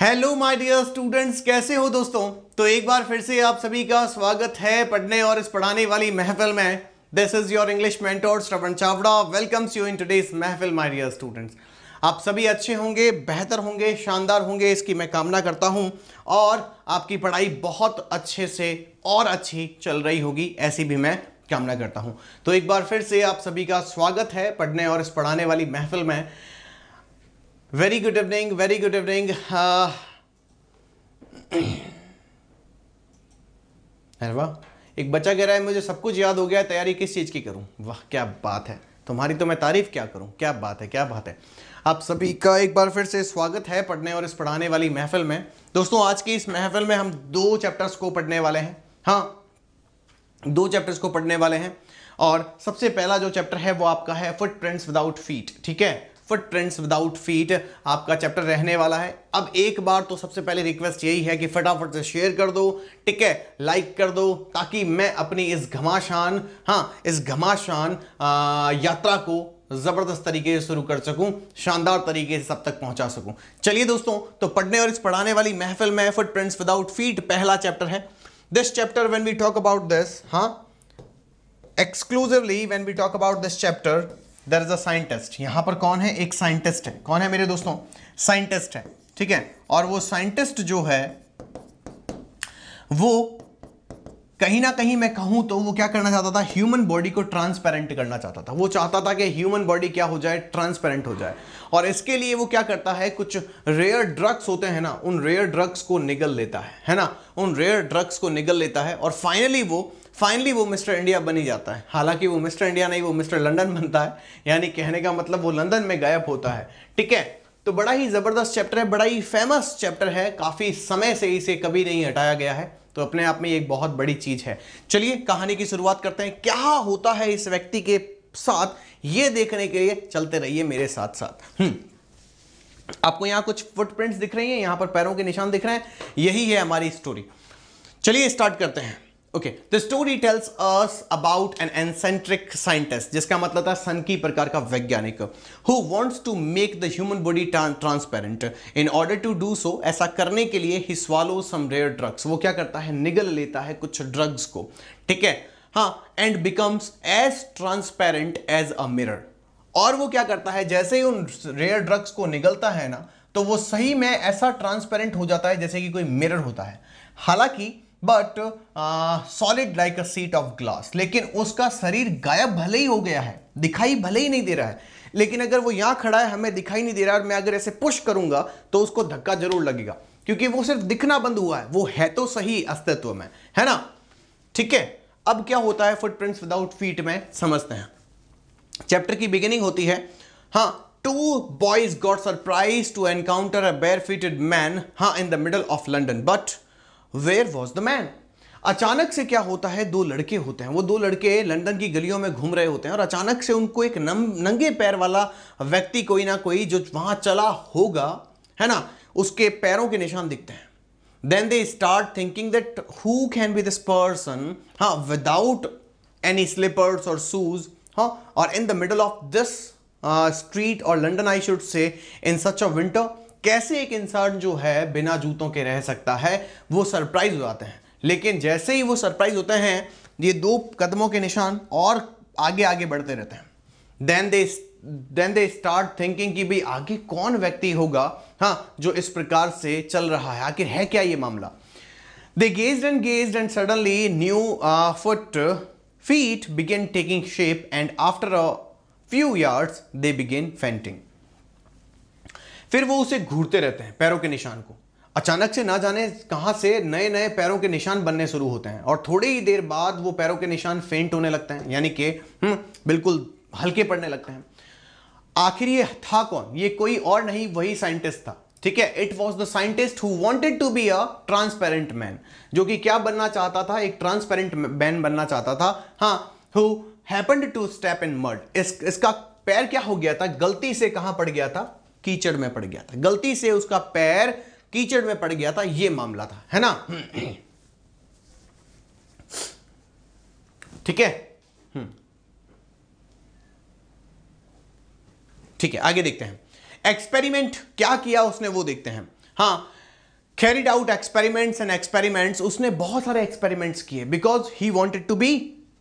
Hello my dear students कैसे हो दोस्तों तो एक बार फिर से आप सभी का स्वागत है पढ़ने और इस पढ़ाने वाली महफिल में this is your English mentor Shravan Chavda welcomes you in today's महफिल माय डियर स्टूडेंट्स आप सभी अच्छे होंगे बेहतर होंगे शानदार होंगे इसकी मैं कामना करता हूँ और आपकी पढ़ाई बहुत अच्छे से और अच्छी चल रही होगी ऐसी भी मैं कामना करता हूँ तो एक बार फिर से आप सभी का स्वागत है पढ़ने और इस पढ़ाने वाली महफिल में very good evening very good evening अरे वाह एक बच्चा कह रहा है मुझे सब कुछ याद हो गया है तैयारी किस चीज़ की करूं वाह क्या बात है तुम्हारी तो मैं तारीफ क्या करूं क्या बात है क्या बात है आप सभी का एक बार फिर से स्वागत है पढ़ने और इस पढ़ाने वाली महफिल में दोस्तों आज की इस महफिल में हम दो चैप्टर्स को पढ़ने वाले हैं हाँ दो चैप्टर्स को पढ़ने वाले हैं और सबसे पहला जो चैप्टर है वो आपका है फुट प्रिंट्स विदाउट फीट ठीक है फुट प्रिंट्स विदाउट फीट आपका चैप्टर रहने वाला है अब एक बार तो सबसे पहले रिक्वेस्ट यही है कि फटाफट से शेयर कर दो ठीक है लाइक कर दो ताकि मैं अपनी इस घमाशान हाँ इस घमाशान यात्रा को ज़बरदस्त तरीके से शुरू कर सकूं शानदार तरीके से सब तक पहुंचा सकूं चलिए दोस्तों तो पढ़ने और इस पढ़ाने वाली महफिल में फुट प्रिंट्स विदाउट फीट पहला चैप्टर है this chapter when we talk about this हाँ exclusively when we talk about this chapter there is a scientist यहाँ पर कौन है एक साइंटिस्ट है कौन है मेरे दोस्तों साइंटिस्ट है ठीक है और वो साइंटिस्ट जो है वो कहीं ना कहीं मैं कहूं तो वो क्या करना चाहता था ह्यूमन बॉडी को ट्रांसपेरेंट करना चाहता था वो चाहता था कि ह्यूमन बॉडी क्या हो जाए ट्रांसपेरेंट हो जाए और इसके लिए वो क्या करता है कुछ रेयर ड्रग्स होते हैं ना उन रेयर ड्रग्स को निगल लेता है है ना उन रेयर ड्रग्स को निगल लेता है और फाइनली वो फाइनली वो मिस्टर इंडिया बन ही जाता है हालांकि वो मिस्टर इंडिया नहीं वो मिस्टर लंदन बनता है यानी कहने का मतलब वो लंदन में गायब होता है ठीक है तो बड़ा ही ज़बरदस्त चैप्टर है बड़ा ही फेमस चैप्टर है काफ़ी समय से इसे कभी नहीं हटाया गया है तो अपने आप में एक बहुत बड़ी चीज़ है चलिए कहानी की शुरुआत करते हैं क्या होता है इस व्यक्ति के साथ ये देखने के लिए चलते रहिए मेरे साथ साथ हम्म। आपको यहाँ कुछ फुटप्रिंट्स दिख रही हैं यहाँ पर पैरों के निशान दिख रहे हैं यही है हमारी स्टोरी चलिए स्टार्ट करते हैं okay the story tells us about an eccentric scientist जिसका मतलब था सन की प्रकार का वैज्ञानिक who wants to make the human body transparent in order to do so ऐसा करने के लिए he swallow some rare drugs वो क्या करता है निगल लेता है कुछ ड्रग्स को ठीक है हाँ and becomes as transparent as a mirror और वो क्या करता है जैसे ही उन रेयर ड्रग्स को निगलता है ना तो वो सही में ऐसा ट्रांसपेरेंट हो जाता है जैसे कि कोई मिरर होता है हालांकि but solid like a sheet of glass लेकिन उसका शरीर गायब भले ही हो गया है दिखाई भले ही नहीं दे रहा है लेकिन अगर वो यहां खड़ा है हमें दिखाई नहीं दे रहा है और मैं अगर ऐसे पुश करूंगा तो उसको धक्का जरूर लगेगा क्योंकि वो सिर्फ दिखना बंद हुआ है वो है तो सही अस्तित्व में है ना ठीक है अब क्या होता है फुटप्रिंट्स विदाउट फीट में समझते हैं चैप्टर की बिगिनिंग होती है हाँ boys got surprise to encounter a bare footed man हाँ in the middle of London but where was the man अचानक से क्या होता है दो लड़के होते हैं वो दो लड़के लंदन की गलियों में घूम रहे होते हैं और अचानक से उनको एक नम नंगे पैर वाला व्यक्ति कोई ना कोई जो वहां चला होगा है ना उसके पैरों के निशान दिखते हैं then they start thinking that who can be this person हाँ विदाउट एनी स्लीपर्स और शूज हाँ और in the middle of this street और London I should say in such a winter कैसे एक इंसान जो है बिना जूतों के रह सकता है वो सरप्राइज हो जाते हैं लेकिन जैसे ही वो सरप्राइज होते हैं ये दो कदमों के निशान और आगे आगे बढ़ते रहते हैं then they then they start thinking कि भाई आगे कौन व्यक्ति होगा हाँ जो इस प्रकार से चल रहा है आखिर है क्या ये मामला they gaze and gaze and suddenly new foot feet began taking shape and after a few yards they begin fainting फिर वो उसे घूरते रहते हैं पैरों के निशान को अचानक से ना जाने कहाँ से नए नए पैरों के निशान बनने शुरू होते हैं और थोड़ी ही देर बाद वो पैरों के निशान फेंट होने लगते हैं यानी कि हम्म, बिल्कुल हल्के पड़ने लगते हैं आखिर ये था कौन ये कोई और नहीं वही साइंटिस्ट था ठीक है it was the scientist who wanted to be a transparent man जो कि क्या बनना चाहता था एक ट्रांसपेरेंट मैन बनना चाहता था हाँ who happened to step in mud इसका पैर क्या हो गया था गलती से कहाँ पड़ गया था कीचड़ में पड़ गया था गलती से उसका पैर कीचड़ में पड़ गया था यह मामला था है ना ठीक है ठीक है आगे देखते हैं एक्सपेरिमेंट क्या किया उसने वो देखते हैं हाँ carried out experiments and experiments उसने बहुत सारे एक्सपेरिमेंट्स किए because he wanted to be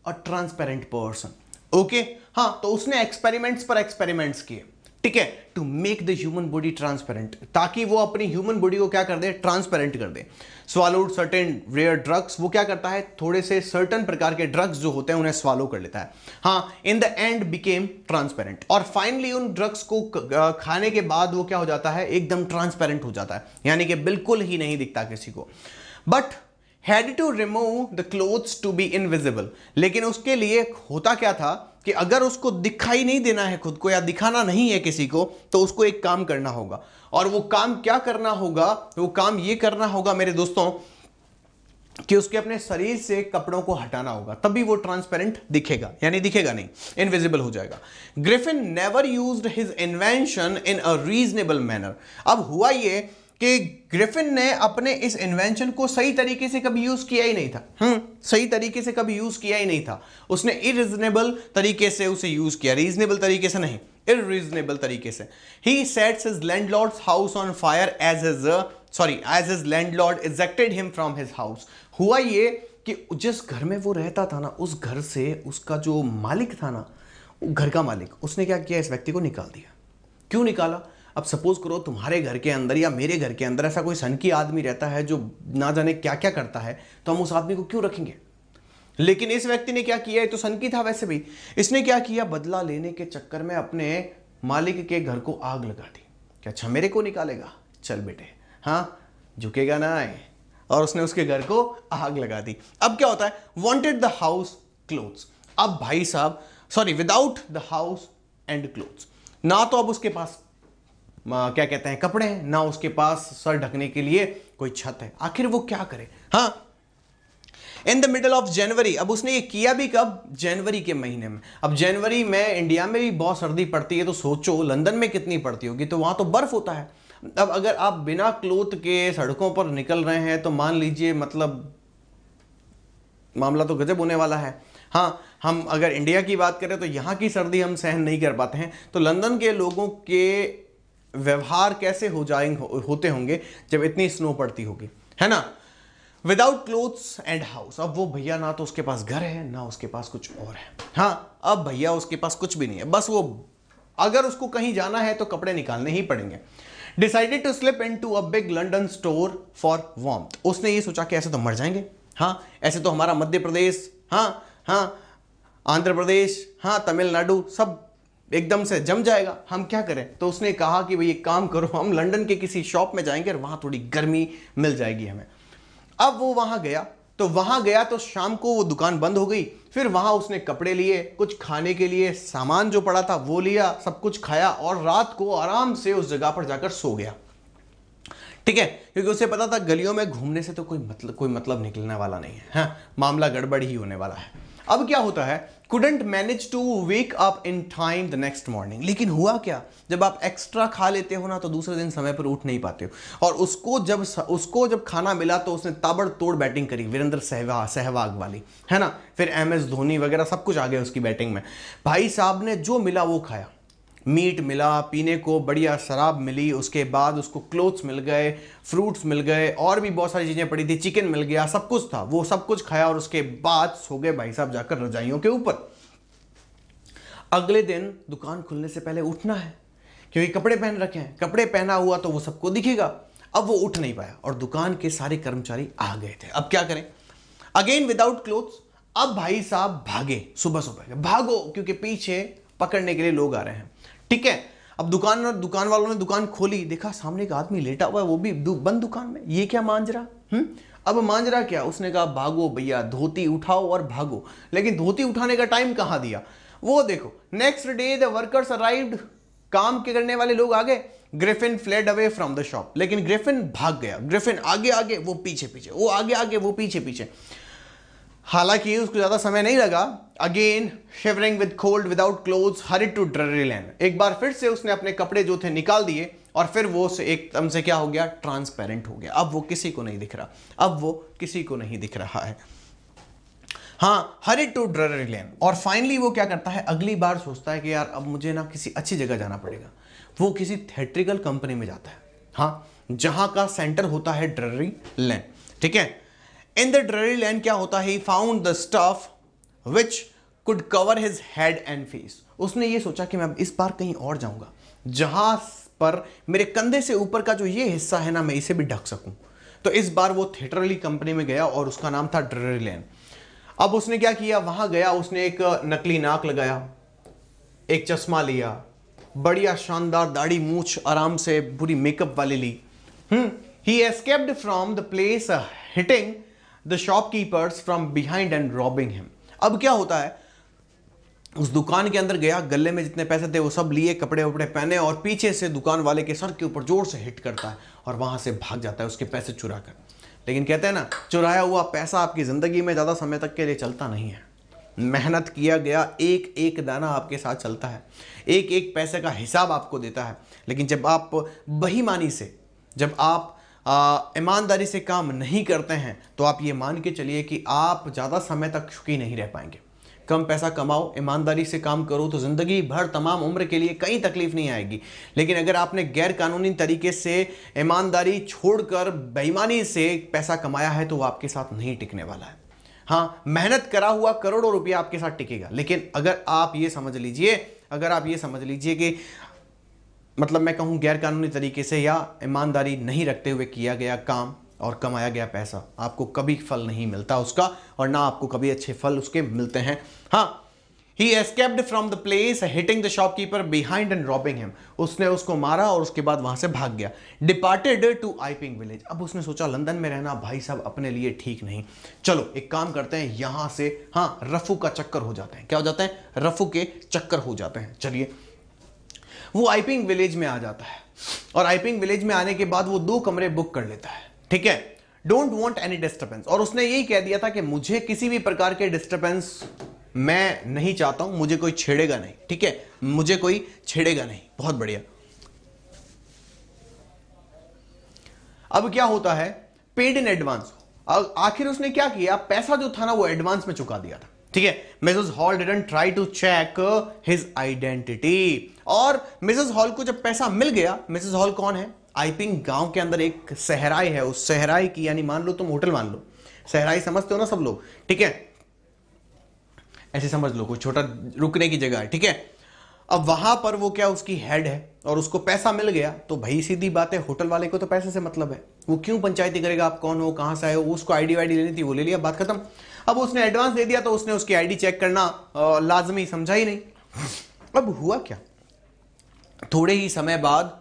a transparent person okay हाँ तो उसने एक्सपेरिमेंट्स पर एक्सपेरिमेंट्स किए ठीक है to make the human body transparent ताकि वो अपनी ह्यूमन बॉडी को क्या कर दे ट्रांसपेरेंट कर दे स्वालोड सर्टेन रेयर ड्रग्स वो क्या करता है थोड़े से सर्टन प्रकार के ड्रग्स जो होते हैं उन्हें स्वालो कर लेता है हाँ in the end became transparent और फाइनली उन ड्रग्स को खाने के बाद वो क्या हो जाता है एकदम ट्रांसपेरेंट हो जाता है यानी कि बिल्कुल ही नहीं दिखता किसी को but had to remove the clothes to be invisible लेकिन उसके लिए होता क्या था कि अगर उसको दिखाई नहीं देना है खुद को या दिखाना नहीं है किसी को तो उसको एक काम करना होगा और वो काम क्या करना होगा वो काम ये करना होगा मेरे दोस्तों कि उसके अपने शरीर से कपड़ों को हटाना होगा तभी वो ट्रांसपेरेंट दिखेगा यानी दिखेगा नहीं इनविजिबल हो जाएगा Griffin never use his invention in a reasonable manner अब हुआ ये कि ग्रिफिन ने अपने इस इन्वेंशन को सही तरीके से कभी यूज किया ही नहीं था हम्म सही तरीके से कभी यूज किया ही नहीं था उसने इरीजनेबल तरीके से उसे यूज किया रीजनेबल तरीके से नहीं इरीजनेबल तरीके से he sets landlord house on fire as is sorry as landlord ejected him from his house हुआ ये कि जिस घर में वो रहता था ना उस घर से उसका जो मालिक था ना घर का मालिक उसने क्या किया इस व्यक्ति को निकाल दिया क्यों निकाला अब सपोज़ करो तुम्हारे घर के अंदर या मेरे घर के अंदर ऐसा कोई सनकी आदमी रहता है जो ना जाने क्या क्या करता है तो हम उस आदमी को क्यों रखेंगे लेकिन इस व्यक्ति ने क्या किया ये तो सनकी था वैसे भी इसने क्या किया बदला लेने के चक्कर में अपने मालिक के घर को आग लगा दी क्या अच्छा मेरे को निकालेगा चल बेटे हाँ झुकेगा ना आए और उसने उसके घर को आग लगा दी अब क्या होता है वॉन्टेड द हाउस क्लोथ्स अब भाई साहब sorry without the house and clothes ना तो अब उसके पास क्या कहते हैं कपड़े हैं ना उसके पास सर ढकने के लिए कोई छत है आखिर वो क्या करे हाँ in the middle of January अब उसने ये किया भी कब जनवरी के महीने में अब जनवरी में इंडिया में भी बहुत सर्दी पड़ती है तो सोचो लंदन में कितनी पड़ती होगी तो वहाँ तो बर्फ़ होता है अब अगर आप बिना क्लोथ के सड़कों पर निकल रहे हैं तो मान लीजिए मतलब मामला तो गजब होने वाला है हाँ हम अगर इंडिया की बात करें तो यहाँ की सर्दी हम सहन नहीं कर पाते हैं तो लंदन के लोगों के व्यवहार कैसे हो जाएंगे होते होंगे जब इतनी स्नो पड़ती होगी है ना विदाउट क्लोथ्स एंड हाउस अब वो भैया ना तो उसके पास घर है ना उसके पास कुछ और है हाँ अब भैया उसके पास कुछ भी नहीं है बस वो अगर उसको कहीं जाना है तो कपड़े निकालने ही पड़ेंगे decided to slip into a big London store for वॉम उसने ये सोचा कि ऐसे तो मर जाएंगे हाँ ऐसे तो हमारा मध्य प्रदेश हाँ हाँ आंध्र प्रदेश हाँ तमिलनाडु सब एकदम से जम जाएगा हम क्या करें तो उसने कहा कि भाई एक काम करो हम लंदन के किसी शॉप में जाएंगे और वहां थोड़ी गर्मी मिल जाएगी हमें अब वो वहां गया तो वहां गया तो शाम को वो दुकान बंद हो गई फिर वहां उसने कपड़े लिए कुछ खाने के लिए सामान जो पड़ा था वो लिया सब कुछ खाया और रात को आराम से उस जगह पर जाकर सो गया ठीक है क्योंकि उसे पता था गलियों में घूमने से तो कोई मतलब कोई मतलब निकलने वाला नहीं है, है? हाँ, मामला गड़बड़ ही होने वाला है अब क्या होता है couldn't manage to wake up in time the next morning लेकिन हुआ क्या जब आप एक्स्ट्रा खा लेते हो ना तो दूसरे दिन समय पर उठ नहीं पाते हो और उसको जब उसको जब खाना मिला तो उसने ताबड़तोड़ बैटिंग करी वीरेंद्र सहवाग सहवाग वाली है ना फिर एम एस धोनी वगैरह सब कुछ आ गया उसकी बैटिंग में भाई साहब ने जो मिला वो खाया मीट मिला पीने को बढ़िया शराब मिली उसके बाद उसको क्लोथ्स मिल गए फ्रूट्स मिल गए और भी बहुत सारी चीज़ें पड़ी थी चिकन मिल गया सब कुछ था वो सब कुछ खाया और उसके बाद सो गए भाई साहब जाकर रजाइयों के ऊपर अगले दिन दुकान खुलने से पहले उठना है क्योंकि कपड़े पहन रखे हैं कपड़े पहना हुआ तो वो सबको दिखेगा अब वो उठ नहीं पाया और दुकान के सारे कर्मचारी आ गए थे अब क्या करें अगेन विदाउट क्लोथ्स अब भाई साहब भागे सुबह सुबह भागो क्योंकि पीछे पकड़ने के लिए लोग आ रहे हैं ठीक है अब दुकान और दुकान वालों ने दुकान खोली देखा सामने एक आदमी लेटा हुआ है वो भी बंद दुकान में ये क्या मांजरा हम्म अब मांजरा क्या उसने कहा भागो भैया धोती उठाओ और भागो लेकिन धोती उठाने का टाइम कहाँ दिया वो देखो next day the workers arrived काम के करने वाले लोग आ गए Griffin fled away from the shop लेकिन ग्रिफिन भाग गया ग्रिफिन आगे आगे वो पीछे पीछे वो आगे आगे वो पीछे पीछे हालांकि उसको ज़्यादा समय नहीं लगा again shivering with cold without cloth hurried to dry land एक बार फिर से उसने अपने कपड़े जो थे निकाल दिए और फिर वो से एकदम से क्या हो गया ट्रांसपेरेंट हो गया अब वो किसी को नहीं दिख रहा अब वो किसी को नहीं दिख रहा है हाँ हरी टू ड्री लैंड और फाइनली वो क्या करता है अगली बार सोचता है कि यार अब मुझे ना किसी अच्छी जगह जाना पड़ेगा वो किसी थिएट्रिकल कंपनी में जाता है हाँ जहां का सेंटर होता है ड्ररी लैंड ठीक है इन द ड्ररी लैंड क्या होता है found the stuff which could cover his head and face उसने ये सोचा कि मैं इस बार कहीं और जाऊंगा जहां पर मेरे कंधे से ऊपर का जो ये हिस्सा है ना मैं इसे भी ढक सकूं तो इस बार वो थिएटरली कंपनी में गया और उसका नाम था ड्ररी लैंड अब उसने क्या किया वहां गया उसने एक नकली नाक लगाया एक चश्मा लिया बढ़िया शानदार दाढ़ी मूछ आराम से पूरी मेकअप वाली ली he escaped from the place hitting the shopkeepers from behind and robbing him अब क्या होता है उस दुकान के अंदर गया गले में जितने पैसे थे वो सब लिए कपड़े वपड़े पहने और पीछे से दुकान वाले के सर के ऊपर जोर से हिट करता है और वहां से भाग जाता है उसके पैसे चुरा कर लेकिन कहते हैं ना चुराया हुआ पैसा आपकी ज़िंदगी में ज़्यादा समय तक के लिए चलता नहीं है मेहनत किया गया एक एक दाना आपके साथ चलता है एक एक पैसे का हिसाब आपको देता है लेकिन जब आप बहीमानी से जब आप ईमानदारी से काम नहीं करते हैं तो आप ये मान के चलिए कि आप ज़्यादा समय तक सुखी नहीं रह पाएंगे कम पैसा कमाओ ईमानदारी से काम करो तो ज़िंदगी भर तमाम उम्र के लिए कहीं तकलीफ़ नहीं आएगी लेकिन अगर आपने गैर कानूनी तरीके से ईमानदारी छोड़कर बेईमानी से पैसा कमाया है तो वो आपके साथ नहीं टिकने वाला है हाँ मेहनत करा हुआ करोड़ों रुपया आपके साथ टिकेगा लेकिन अगर आप ये समझ लीजिए अगर आप ये समझ लीजिए कि मतलब मैं कहूँ गैरकानूनी तरीके से या ईमानदारी नहीं रखते हुए किया गया काम और कमाया गया पैसा आपको कभी फल नहीं मिलता उसका और ना आपको कभी अच्छे फल उसके मिलते हैं हाँ he escaped from the place hitting the shopkeeper behind and robbing him उसने उसको मारा और उसके बाद वहां से भाग गया डिपार्टेड टू आईपिंग विलेज अब उसने सोचा लंदन में रहना भाई साहब अपने लिए ठीक नहीं चलो एक काम करते हैं यहां से हाँ रफू का चक्कर हो जाते हैं क्या हो जाते हैं रफू के चक्कर हो जाते हैं चलिए वो आईपिंग विलेज में आ जाता है और आईपिंग विलेज में आने के बाद वो दो कमरे बुक कर लेता है ठीक है डोंट वॉन्ट एनी डिस्टर्बेंस और उसने यही कह दिया था कि मुझे किसी भी प्रकार के डिस्टर्बेंस मैं नहीं चाहता हूं मुझे कोई छेड़ेगा नहीं ठीक है मुझे कोई छेड़ेगा नहीं बहुत बढ़िया अब क्या होता है पेड इन एडवांस आखिर उसने क्या किया पैसा जो था ना वो एडवांस में चुका दिया था ठीक है Mrs Hall didn't try to check his identity और मिसेस हॉल को जब पैसा मिल गया मिसेस हॉल कौन है आईपिंग गांव के अंदर एक सहराई है उस सहराई की यानी मान लो तुम होटल मान लो सहराई समझते हो ना सब लोग ठीक है ऐसे समझ लो कोई छोटा रुकने की जगह है ठीक है अब वहां पर वो क्या उसकी हेड है और उसको पैसा मिल गया तो भाई सीधी बात है होटल वाले को तो पैसे से मतलब है वो क्यों पंचायती करेगा आप कौन हो कहां से आए हो उसको आईडी वाईडी लेनी थी वो ले लिया बात खत्म अब उसने एडवांस दे दिया तो उसने उसकी आईडी चेक करना लाजमी समझा ही नहीं अब हुआ क्या थोड़े ही समय बाद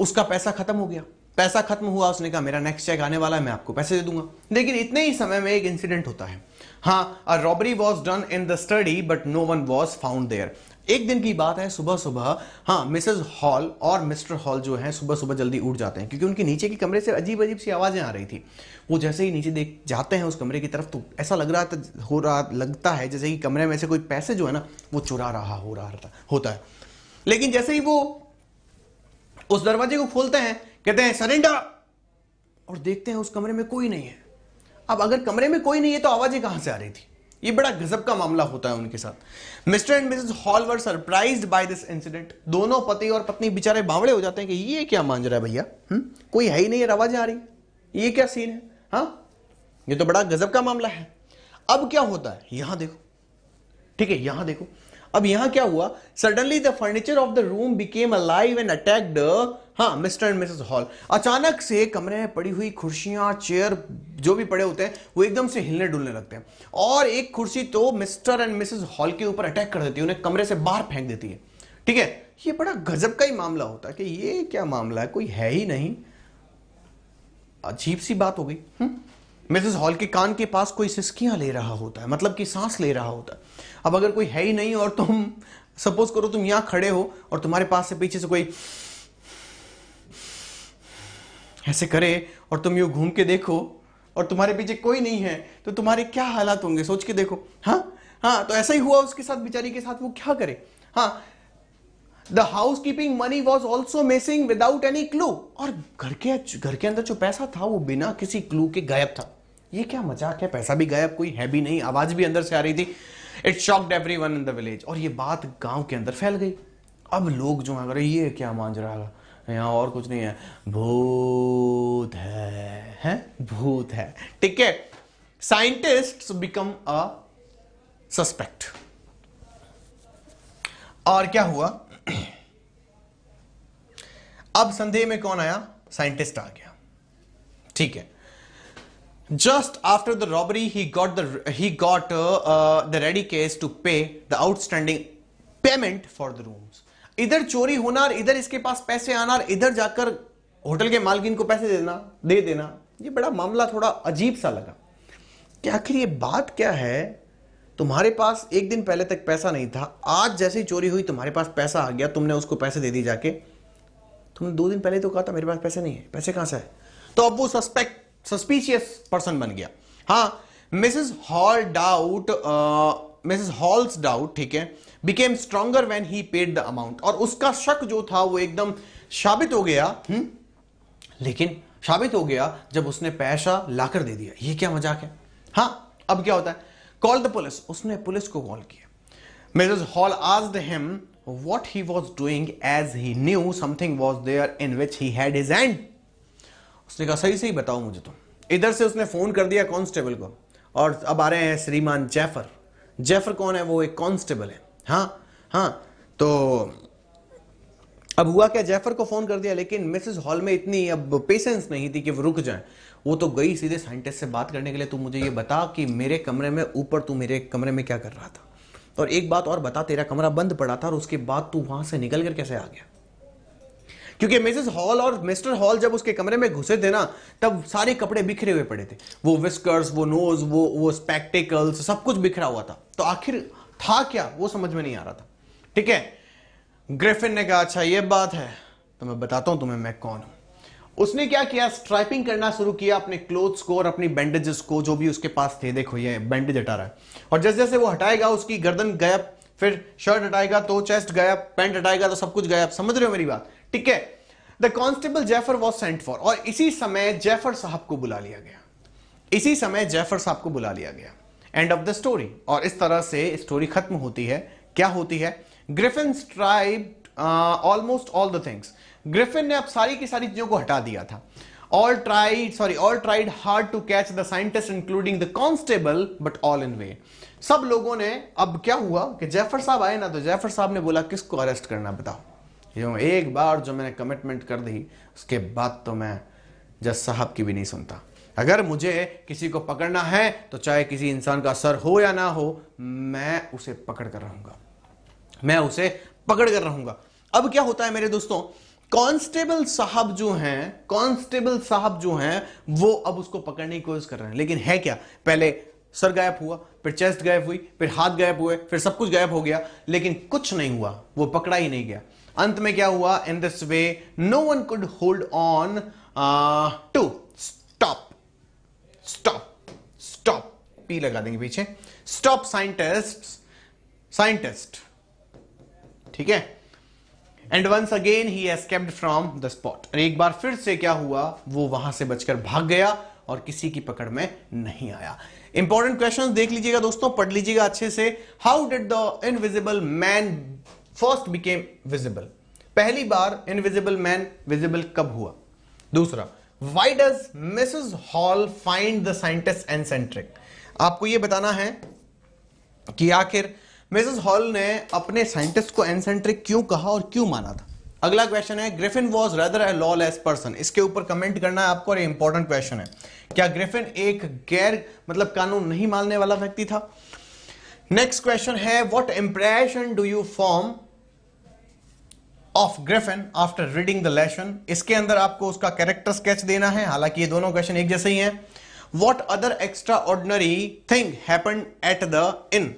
उसका पैसा खत्म हो गया पैसा खत्म हुआ उसने कहा मेरा नेक्स्ट चेक आने वाला है मैं आपको पैसे दे दूंगा लेकिन इतने ही समय में एक इंसिडेंट होता है हाँ robbery was done in the study but no one was found there एक दिन की बात है सुबह सुबह हाँ मिसेज हॉल और मिस्टर हॉल जो है सुबह सुबह जल्दी उठ जाते हैं क्योंकि उनके नीचे के कमरे से अजीब अजीब सी आवाज़ें आ रही थी वो जैसे ही नीचे देख जाते हैं उस कमरे की तरफ तो ऐसा लग रहा था हो रहा लगता है जैसे कि कमरे में से कोई पैसे जो है ना वो चुरा रहा हो रहा था होता है लेकिन जैसे ही वो उस दरवाजे को खोलते हैं कहते हैं सरेंडर और देखते हैं उस कमरे में कोई नहीं है अब अगर कमरे में कोई नहीं है तो आवाज़ें कहां से आ रही थी ये बड़ा गजब का मामला होता है उनके साथ Mr and Mrs Hall were surprise by this incident दोनों पति और पत्नी बेचारे बावड़े हो जाते हैं कि ये क्या मान रहा है भैया हम्म? कोई है ही नहीं आवाजें आ रही ये क्या सीन है हाँ ये तो बड़ा गजब का मामला है अब क्या होता है यहां देखो ठीक है यहां देखो अब यहां क्या हुआ suddenly the furniture of the room became alive and attacked हाँ मिस्टर एंड मिसेस हॉल अचानक से कमरे में पड़ी हुई कुर्सियाँ चेयर जो भी पड़े होते हैं वो एकदम से हिलने डुलने लगते हैं और एक कुर्सी तो मिस्टर एंड मिसेस हॉल के ऊपर अटैक कर देती है उन्हें कमरे से बाहर फेंक देती है ठीक है ये बड़ा गजब का ही मामला होता है कि ये क्या मामला है कोई है ही नहीं अजीब सी बात हो गई मिसेस हम्म? हॉल के कान के पास कोई सिस्कियां ले रहा होता है मतलब कि सांस ले रहा होता है अब अगर कोई है ही नहीं और तुम सपोज करो तुम यहाँ खड़े हो और तुम्हारे पास से पीछे से कोई ऐसे करे और तुम यूँ घूम के देखो और तुम्हारे पीछे कोई नहीं है तो तुम्हारे क्या हालात होंगे सोच के देखो हाँ हाँ तो ऐसा ही हुआ उसके साथ बिचारी के साथ वो क्या करे हाँ the house keeping money was also missing without any clue और घर के घर के अंदर जो पैसा था वो बिना किसी क्लू के गायब था ये क्या मजाक है पैसा भी गायब कोई है भी नहीं आवाज भी अंदर से आ रही थी it shocked everyone in the village और ये बात गांव के अंदर फैल गई अब लोग जो है ये क्या मांझ रहा यहाँ और कुछ नहीं है भूत है हैं भूत है ठीक है साइंटिस्ट बिकम अ सस्पेक्ट और क्या हुआ अब संदेह में कौन आया साइंटिस्ट आ गया ठीक है Just after the robbery, he got the he got uh, uh, the ready case to pay the outstanding payment for the rooms. इधर चोरी होना और इधर इसके पास पैसे आना और इधर जाकर होटल के मालकिन को पैसे देना दे देना ये बड़ा मामला थोड़ा अजीब सा लगा कि आखिर ये बात क्या है तुम्हारे पास एक दिन पहले तक पैसा नहीं था आज जैसे ही चोरी हुई तुम्हारे पास पैसा आ गया तुमने उसको पैसे दे दिए जाके तुमने दो दिन पहले तो कहा था मेरे पास पैसे नहीं है पैसे कहां से है तो अब वो सस्पेक्ट सस्पिशियस पर्सन बन गया हाँ Mrs Hall doubt Mrs Hall's doubt ठीक है became stronger when he paid the amount और उसका शक जो था वो एकदम साबित हो गया हुँ? हम्म? लेकिन साबित हो गया जब उसने पैसा लाकर दे दिया ये क्या मजाक है हाँ अब क्या होता है कॉल द पुलिस उसने पुलिस को कॉल किया मिसेज हॉल आज him what he was doing as he knew something was there in which he had his and उसने कहा सही सही बताओ मुझे तो। इधर से उसने फोन कर दिया कॉन्स्टेबल को और अब आ रहे हैं श्रीमान जैफर जैफर कौन है वो एक कॉन्स्टेबल है हाँ हाँ तो अब हुआ क्या जेफर को फोन कर दिया लेकिन मिसेस हॉल में इतनी अब पेशेंस नहीं थी कि वो रुक जाए वो तो गई सीधे साइंटिस्ट से बात करने के लिए तू मुझे ये बता कि मेरे कमरे में ऊपर तू मेरे कमरे में क्या कर रहा था और एक बात और बता तेरा कमरा बंद पड़ा था और उसके बाद तू वहां से निकल कर कैसे आ गया क्योंकि मिसेस हॉल और मिस्टर हॉल जब उसके कमरे में घुसे थे ना तब सारे कपड़े बिखरे हुए पड़े थे वो विस्कर्स वो नोज वो वो स्पेक्टिकल्स सब कुछ बिखरा हुआ था तो आखिर था क्या वो समझ में नहीं आ रहा था ठीक है ग्रेफिन ने कहा अच्छा ये बात है तो मैं बताता हूं तुम्हें मैं कौन हूं उसने क्या किया स्ट्राइपिंग करना शुरू किया अपने क्लोथ्स को और अपनी बैंडेजेस को जो भी उसके पास थे देखो ये बैंडेज हटा रहा है और जैसे जैसे वो हटाएगा उसकी गर्दन गायब फिर शर्ट हटाएगा तो चेस्ट गायब पैंट हटाएगा तो सब कुछ गायब समझ रहे हो मेरी बात ठीक है the constable Jaffer was sent for और इसी समय जेफर साहब को बुला लिया गया इसी समय जेफर साहब को बुला लिया गया एंड ऑफ द स्टोरी और इस तरह से स्टोरी खत्म होती है क्या होती है Griffin stripped almost all the things Griffin ने अब सारी की सारी चीजों को हटा दिया था all tried sorry all tried hard to catch the scientist including the constable but all in vain सब लोगों ने अब क्या हुआ कि जैफर साहब आए ना तो जैफर साहब ने बोला किसको अरेस्ट करना बताओ यो एक बार जो मैंने कमिटमेंट कर दी उसके बाद तो मैं जज साहब की भी नहीं सुनता अगर मुझे किसी को पकड़ना है तो चाहे किसी इंसान का सर हो या ना हो मैं उसे पकड़ कर रहूंगा मैं उसे पकड़ कर रहूंगा अब क्या होता है मेरे दोस्तों कांस्टेबल साहब जो हैं कांस्टेबल साहब जो हैं वो अब उसको पकड़ने की कोशिश कर रहे हैं लेकिन है क्या पहले सर गायब हुआ फिर चेस्ट गायब हुई फिर हाथ गायब हुए फिर सब कुछ गायब हो गया लेकिन कुछ नहीं हुआ वो पकड़ा ही नहीं गया अंत में क्या हुआ in this way no one could hold on to stop stop stop पी लगा देंगे पीछे स्टॉप साइंटिस्ट साइंटिस्ट ठीक है and once again he escaped from the spot और एक बार फिर से क्या हुआ वो वहां से बचकर भाग गया और किसी की पकड़ में नहीं आया इंपॉर्टेंट क्वेश्चन देख लीजिएगा दोस्तों पढ़ लीजिएगा अच्छे से how did the invisible man first became visible पहली बार इनविजिबल मैन विजिबल कब हुआ दूसरा why does Mrs Hall find the scientist एंड सेंट्रिक आपको यह बताना है कि आखिर मिसिज हॉल ने अपने साइंटिस्ट को एनसेंट्रिक क्यों कहा और क्यों माना था अगला क्वेश्चन है Griffin was rather a lawless person इसके ऊपर कमेंट करना है आपको और इंपॉर्टेंट क्वेश्चन है क्या ग्रिफिन एक गैर मतलब कानून नहीं मानने वाला व्यक्ति था नेक्स्ट क्वेश्चन है what impression do you form of Griffin after reading the lesson इसके अंदर आपको उसका कैरेक्टर स्केच देना है हालांकि ये दोनों क्वेश्चन एक जैसे ही हैं what other extraordinary thing happen at the inn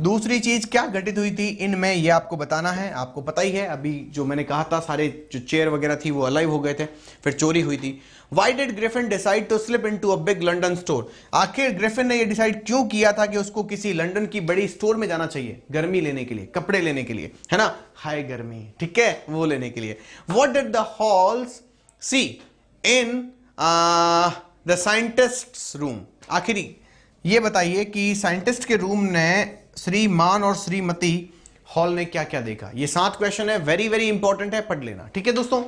दूसरी चीज क्या घटित हुई थी इनमें ये आपको बताना है आपको पता ही है अभी जो मैंने कहा था सारे जो चेयर वगैरह थी वो अलाइव हो गए थे फिर चोरी हुई थी why did Griffin decide to slip into a big London store आखिर ग्रिफिन ने ये डिसाइड क्यों किया था कि उसको किसी लंडन की बड़ी स्टोर में जाना चाहिए गर्मी लेने के लिए कपड़े लेने के लिए है ना हाई गर्मी ठीक है वो लेने के लिए what did the Halls see in the scientist room आखिरी ये बताइए कि साइंटिस्ट के रूम ने श्रीमान और श्रीमती हॉल ने क्या क्या देखा ये सात क्वेश्चन है वेरी वेरी इंपॉर्टेंट है पढ़ लेना ठीक है दोस्तों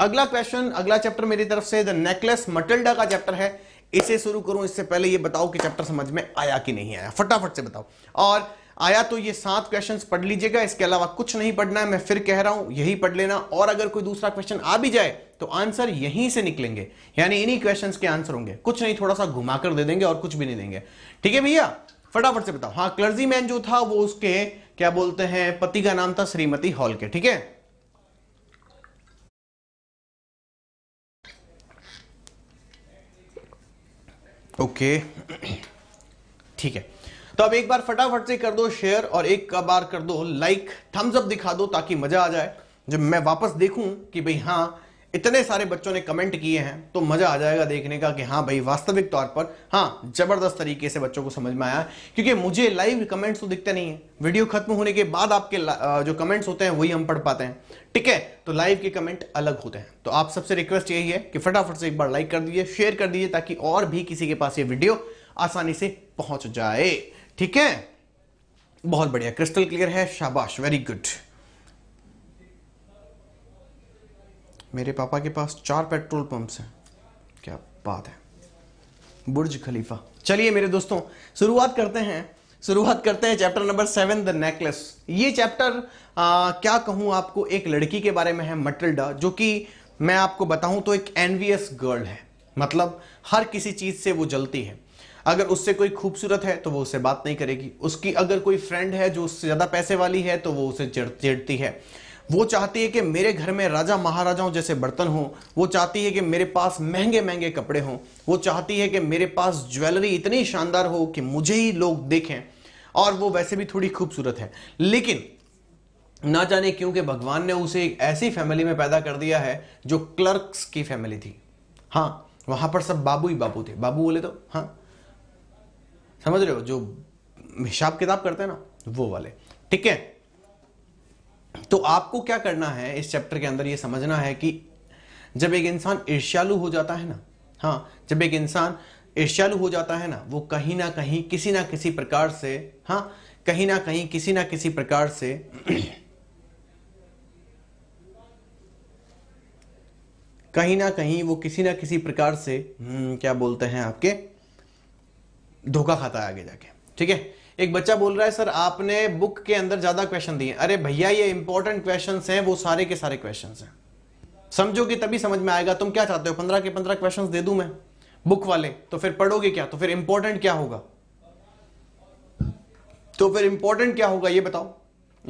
अगला क्वेश्चन अगला चैप्टर मेरी तरफ से द नेकलेस मटल्डा का चैप्टर है इसे शुरू करूं इससे पहले ये बताओ कि चैप्टर समझ में आया कि नहीं आया फटाफट से बताओ और आया तो ये सात क्वेश्चन पढ़ लीजिएगा इसके अलावा कुछ नहीं पढ़ना है मैं फिर कह रहा हूं यही पढ़ लेना और अगर कोई दूसरा क्वेश्चन आ भी जाए तो आंसर यहीं से निकलेंगे यानी इन्हीं क्वेश्चंस के आंसर होंगे कुछ नहीं थोड़ा सा घुमाकर दे देंगे और कुछ भी नहीं देंगे ठीक है भैया फटाफट से बताओ हाँ क्लर्जी मैन जो था वो उसके क्या बोलते हैं पति का नाम था श्रीमती हॉल के ठीक है ओके ठीक है तो अब एक बार फटाफट से कर दो शेयर और एक बार कर दो लाइक थम्स अप दिखा दो ताकि मजा आ जाए जब मैं वापस देखूं कि भाई हाँ इतने सारे बच्चों ने कमेंट किए हैं तो मजा आ जाएगा देखने का कि हाँ भाई वास्तविक तौर पर हाँ जबरदस्त तरीके से बच्चों को समझ में आया क्योंकि मुझे लाइव कमेंट्स तो दिखते नहीं है वीडियो खत्म होने के बाद आपके जो कमेंट्स होते हैं वही हम पढ़ पाते हैं ठीक है तो लाइव के कमेंट अलग होते हैं तो आप सबसे रिक्वेस्ट यही है कि फटाफट से एक बार लाइक कर दीजिए शेयर कर दीजिए ताकि और भी किसी के पास ये वीडियो आसानी से पहुंच जाए ठीक है बहुत बढ़िया क्रिस्टल क्लियर है शाबाश वेरी गुड मेरे पापा के पास चार पेट्रोल पंप्स हैं क्या बात है बुर्ज खलीफा चलिए मेरे दोस्तों शुरुआत करते हैं शुरुआत करते हैं chapter number seven the necklace ये चैप्टर क्या कहूँ आपको एक लड़की के बारे में है मटल्डा जो कि मैं आपको बताऊं तो एक एनवीएस गर्ल है मतलब हर किसी चीज़ से वो जलती है अगर उससे कोई खूबसूरत है तो वो उससे बात नहीं करेगी उसकी अगर कोई फ्रेंड है जो उससे ज़्यादा पैसे वाली है तो वो उसे चिड़ती है वो चाहती है कि मेरे घर में राजा महाराजाओं जैसे बर्तन हों वो चाहती है कि मेरे पास महंगे महंगे कपड़े हों वो चाहती है कि मेरे पास ज्वेलरी इतनी शानदार हो कि मुझे ही लोग देखें और वो वैसे भी थोड़ी खूबसूरत है लेकिन ना जाने क्योंकि भगवान ने उसे एक ऐसी फैमिली में पैदा कर दिया है जो क्लर्क्स की फैमिली थी हाँ वहां पर सब बाबू ही बाबू थे बाबू बोले तो हाँ समझ रहे हो जो हिसाब किताब करते हैं ना वो वाले ठीक है तो आपको क्या करना है इस चैप्टर के अंदर ये समझना है कि जब एक इंसान ईर्ष्यालु हो जाता है ना हाँ जब एक इंसान ईर्ष्यालु हो जाता है ना वो कहीं ना कहीं किसी ना किसी प्रकार से हाँ कहीं ना कहीं किसी ना किसी प्रकार से कहीं ना कहीं वो किसी ना किसी प्रकार से हम्म, क्या बोलते हैं आपके धोखा खाता है आगे जाके ठीक है एक बच्चा बोल रहा है सर आपने बुक के अंदर ज्यादा क्वेश्चन दिए अरे भैया ये इंपॉर्टेंट क्वेश्चन है वो सारे के सारे क्वेश्चन समझो समझोगे तभी समझ में आएगा तुम क्या चाहते हो पंद्रह के पंद्रह क्वेश्चन दे दू मैं बुक वाले तो फिर पढ़ोगे क्या तो फिर इंपॉर्टेंट क्या होगा तो फिर इंपॉर्टेंट क्या होगा ये बताओ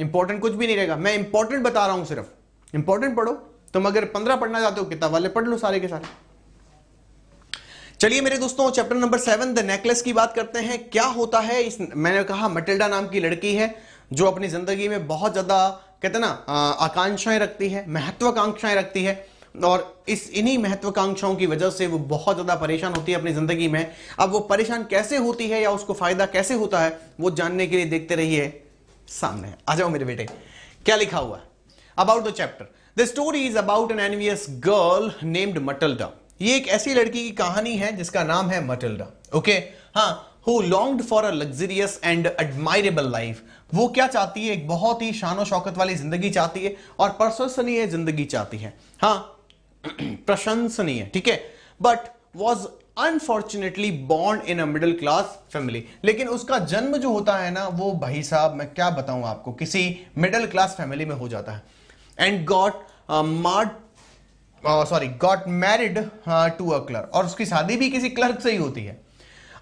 इंपॉर्टेंट कुछ भी नहीं रहेगा मैं इंपॉर्टेंट बता रहा हूं सिर्फ इंपॉर्टेंट पढ़ो तुम अगर पंद्रह पढ़ना चाहते हो किताब वाले पढ़ लो सारे के सारे चलिए मेरे दोस्तों chapter number seven the necklace की बात करते हैं क्या होता है इस मैंने कहा मटिल्डा नाम की लड़की है जो अपनी जिंदगी में बहुत ज्यादा कहते ना आकांक्षाएं रखती है महत्वाकांक्षाएं रखती है और इस इन्हीं महत्वाकांक्षाओं की वजह से वो बहुत ज़्यादा परेशान होती है अपनी ज़िंदगी में अब वो परेशान कैसे होती है या उसको फ़ायदा कैसे होता है वो जानने के लिए देखते रहिए सामने आ जाओ मेरे बेटे क्या लिखा हुआ है about the chapter the story is about an envious girl named Matilda ये एक ऐसी लड़की की कहानी है जिसका नाम है मटिल्डा ओके हाँ who long for a luxurious and admirable life वो क्या चाहती है एक बहुत ही शान शौकत वाली जिंदगी चाहती है और प्रशंसनीय जिंदगी चाहती है हाँ प्रशंसनीय ठीक है but was unfortunately born in a middle class family लेकिन उसका जन्म जो होता है ना वो भाई साहब मैं क्या बताऊं आपको किसी मिडिल क्लास फैमिली में हो जाता है and got married sorry got married to a clerk और उसकी शादी भी किसी क्लर्क से ही होती है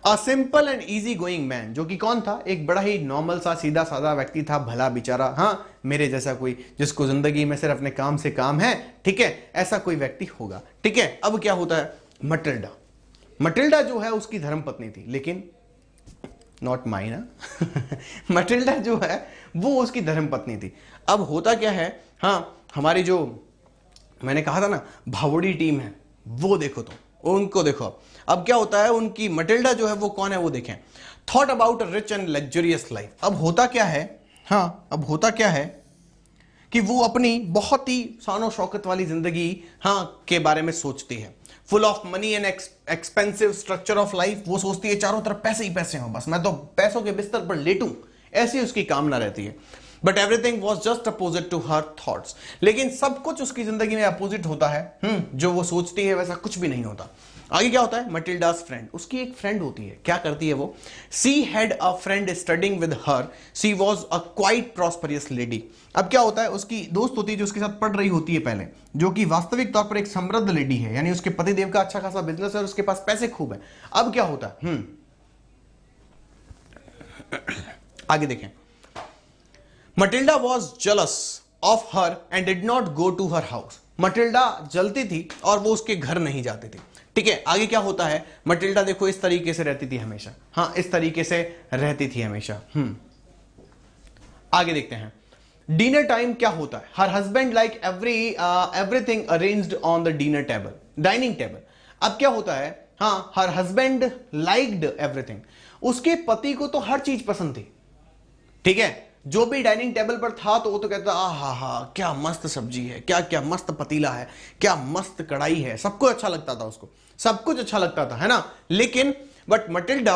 a simple and easy going man जो कि कौन था एक बड़ा ही नॉर्मल सा सीधा साधा व्यक्ति था भला बेचारा हाँ मेरे जैसा कोई जिसको जिंदगी में सिर्फ अपने काम से काम है ठीक है ऐसा कोई व्यक्ति होगा ठीक है अब क्या होता है मटिल्डा मटिल्डा जो है उसकी धर्मपत्नी थी लेकिन नॉट माइना मटिल्डा जो है वो उसकी धर्मपत्नी थी अब होता क्या है हाँ हमारी जो मैंने कहा था ना भावड़ी टीम है वो देखो तुम उनको देखो अब क्या होता है उनकी मटिल्डा जो है वो कौन है वो देखें thought about rich and luxurious life अब होता क्या है हाँ अब होता क्या है कि वो अपनी बहुत ही सानो शौकत वाली जिंदगी हाँ के बारे में सोचती है full of money and expensive structure of life वो सोचती है चारों तरफ पैसे ही पैसे हों बस मैं तो पैसों के बिस्तर पर लेटूं ऐसी उसकी कामना रहती है but everything was just opposite to her thoughts लेकिन सब कुछ उसकी जिंदगी में अपोजिट होता है हम्म, जो वो सोचती है वैसा कुछ भी नहीं होता आगे क्या होता है मटिल्डास फ्रेंड उसकी एक फ्रेंड होती है क्या करती है वो she had a friend studying with her she was a quite prosperous lady अब क्या होता है उसकी दोस्त होती है जो उसके साथ पढ़ रही होती है पहले जो कि वास्तविक तौर पर एक समृद्ध लेडी है यानी उसके पतिदेव का अच्छा खासा बिजनेस है और उसके पास पैसे खूब है अब क्या होता है हम्म। आगे देखें Matilda was jealous of her and did not go to her house Matilda जलती थी और वो उसके घर नहीं जाती थी ठीक है आगे क्या होता है मटिल्डा देखो इस तरीके से रहती थी हमेशा हाँ इस तरीके से रहती थी हमेशा हम्म आगे देखते हैं डिनर टाइम क्या होता है her husband like every everything arrange on the dinner table dining table अब क्या होता है हाँ हर हस्बैंड लाइक्ड एवरीथिंग उसके पति को तो हर चीज पसंद थी ठीक है जो भी डाइनिंग टेबल पर था तो वो तो कहता आ हा हा क्या मस्त सब्जी है क्या क्या मस्त पतीला है क्या मस्त कढ़ाई है सब कुछ अच्छा लगता था उसको सब कुछ अच्छा लगता था है ना लेकिन but Matilda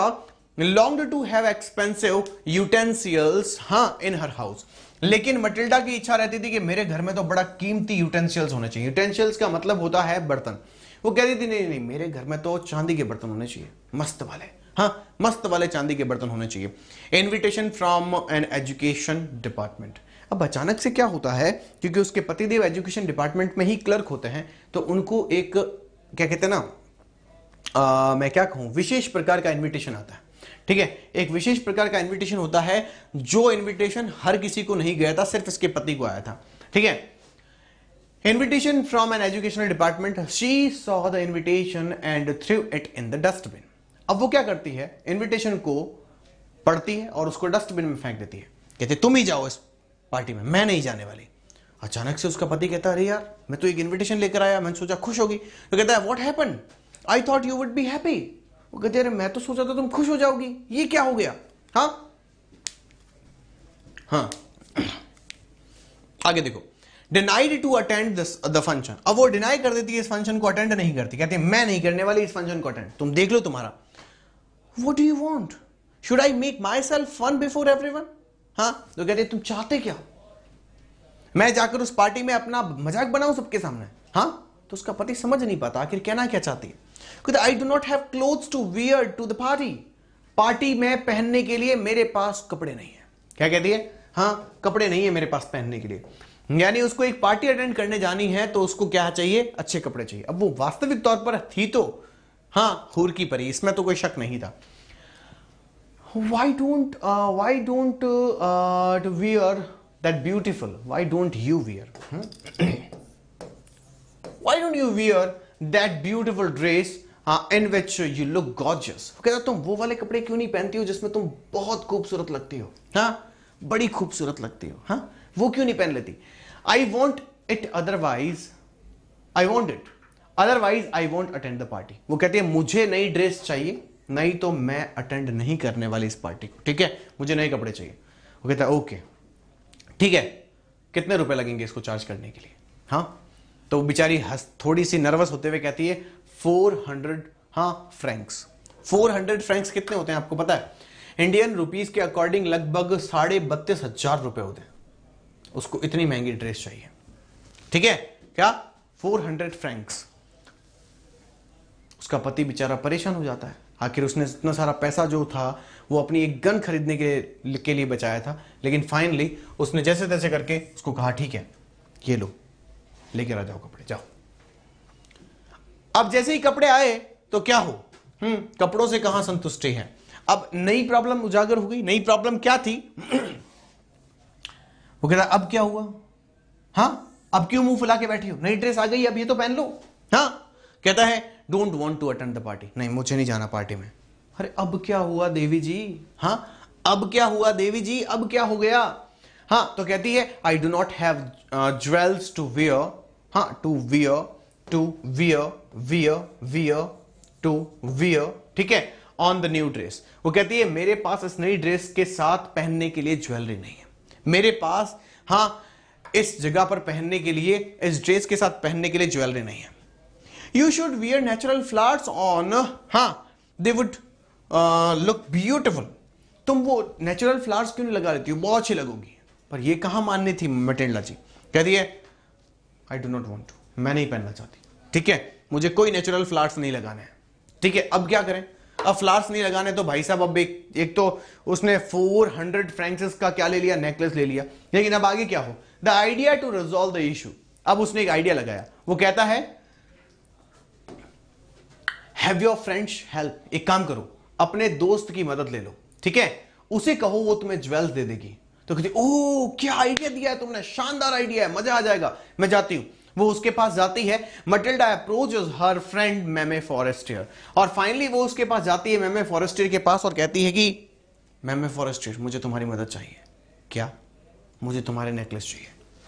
long to have expensive utensils हाँ इन हर हाउस लेकिन मटिल्डा की इच्छा रहती थी कि मेरे घर में तो बड़ा कीमती यूटेंसियल्स होने चाहिए यूटेंसियल्स का मतलब होता है बर्तन वो कहती थी नहीं नहीं मेरे घर में तो चांदी के बर्तन होने चाहिए मस्त वाले हाँ मस्त वाले चांदी के बर्तन होने चाहिए invitation from an education department अब अचानक से क्या होता है क्योंकि उसके पतिदेव एजुकेशन डिपार्टमेंट में ही क्लर्क होते हैं तो उनको एक क्या कहते हैं ना आ, मैं क्या कहूँ विशेष प्रकार का इन्विटेशन आता है ठीक है एक विशेष प्रकार का इन्विटेशन होता है जो इन्विटेशन हर किसी को नहीं गया था सिर्फ इसके पति को आया था ठीक है invitation from an educational department she saw the invitation and threw it in the dustbin अब वो क्या करती है इनविटेशन को पढ़ती है और उसको डस्टबिन में फेंक देती है कहते तुम ही जाओ इस पार्टी में मैं नहीं जाने वाली अचानक से उसका पति कहता अरे यार मैं तो एक इनविटेशन लेकर आया मैंने सोचा खुश होगी तो कहता है what happen I thought you would be happy वो कहते अरे मैं तो सोचा था तुम खुश हो जाओगी ये क्या हो गया हाँ हाँ आगे देखो denied to attend this the function अब वो डिनाई कर देती है इस फंक्शन को अटेंड नहीं करती कहती है मैं नहीं करने वाली इस फंक्शन को अटेंड तुम देख लो तुम्हारा what do you want should I make myself fun before everyone हाँ तो कहते तुम चाहते क्या मैं जाकर उस पार्टी में अपना मजाक बनाऊं सबके सामने हाँ तो उसका पति समझ नहीं पाता आखिर कहना क्या चाहती है क्योंकि I do not have clothes to wear to the party party में पहनने के लिए मेरे पास कपड़े नहीं है क्या कहती है हाँ कपड़े नहीं है मेरे पास पहनने के लिए यानी उसको एक पार्टी अटेंड करने जानी है तो उसको क्या चाहिए अच्छे कपड़े चाहिए अब वो वास्तविक तौर पर थी तो हाँ हूर की परी इसमें तो कोई शक नहीं था why don't why don't wear that beautiful why don't you wear why don't you wear that beautiful dress in which you look look कहता तुम वो वाले कपड़े क्यों नहीं पहनती हो जिसमें तुम बहुत खूबसूरत लगती हो हाँ बड़ी खूबसूरत लगती हो हाँ वो क्यों नहीं पहन लेती I want it otherwise I want it otherwise I won't attend the party वो कहती है मुझे नई ड्रेस चाहिए नहीं तो मैं अटेंड नहीं करने वाली इस पार्टी को ठीक है मुझे नए कपड़े चाहिए वो कहता है ओके ठीक है कितने रुपए लगेंगे इसको चार्ज करने के लिए हाँ तो बेचारी थोड़ी सी नर्वस होते हुए कहती है फोर हंड्रेड हाँ फ्रैंक्स फोर हंड्रेड फ्रैंक्स कितने होते हैं आपको पता है इंडियन रुपीज के अकॉर्डिंग लगभग साढ़े बत्तीस हजार रुपए होते हैं उसको इतनी महंगी ड्रेस चाहिए ठीक है क्या फोर हंड्रेड फ्रैंक्स उसका पति बेचारा परेशान हो जाता है आखिर उसने इतना सारा पैसा जो था वो अपनी एक गन खरीदने के के लिए बचाया था लेकिन फाइनली उसने जैसे तैसे करके उसको कहा ठीक है ये लो लेकर आ जाओ कपड़े जाओ अब जैसे ही कपड़े आए तो क्या हो हम्म कपड़ों से कहां संतुष्टि है अब नई प्रॉब्लम उजागर हो गई नई प्रॉब्लम क्या थी वो कह रहा अब क्या हुआ हाँ अब क्यों मुंह फुला के बैठी हो नई ड्रेस आ गई अब ये तो पहन लो हाँ कहता है don't want to attend the party नहीं मुझे नहीं जाना पार्टी में अरे अब क्या हुआ देवी जी हाँ अब क्या हुआ देवी जी अब क्या हो गया हाँ तो कहती है I do not have jewels to wear हाँ to wear to wear wear wear to wear ठीक है ऑन द न्यू ड्रेस वो कहती है मेरे पास इस नई ड्रेस के साथ पहनने के लिए ज्वेलरी नहीं है मेरे पास हाँ इस जगह पर पहनने के लिए इस ड्रेस के साथ पहनने के लिए ज्वेलरी नहीं है you should wear natural flowers on हाँ दे वुड लुक ब्यूटिफुल तुम वो नेचुरल फ्लावर्स क्यों नहीं लगा लेती हो बहुत अच्छी लगोगी पर ये कहां माननी थी मटेंडला जी कहती है I do not want to मैं नहीं पहनना चाहती ठीक है मुझे कोई नेचुरल फ्लावर्स नहीं लगाना है ठीक है अब क्या करें अब फ्लावर्स नहीं लगाने तो भाई साहब अब एक एक तो उसने फोर हंड्रेड फ्रेंसिस का क्या ले लिया नेकलेस ले लिया लेकिन अब आगे क्या हो the idea to resolve the issue अब उसने एक आइडिया लगाया वो कहता है हैव योर फ्रेंड्स हेल्प एक काम करो अपने दोस्त की मदद ले लो ठीक है उसे कहो वो तुम्हें ज्वेल्स दे देगी तो कहती ओ क्या आइडिया दिया है तुमने शानदार आइडिया है मजा आ जाएगा मैं जाती हूं वो उसके पास जाती है मटिल्डा अप्रोच हर फ्रेंड मैमे फॉरेस्टियर और फाइनली वो उसके पास जाती है मैमे फॉरेस्टियर के पास और कहती है कि मैमे फॉरेस्टियर मुझे तुम्हारी मदद चाहिए क्या मुझे तुम्हारे नेकलेस चाहिए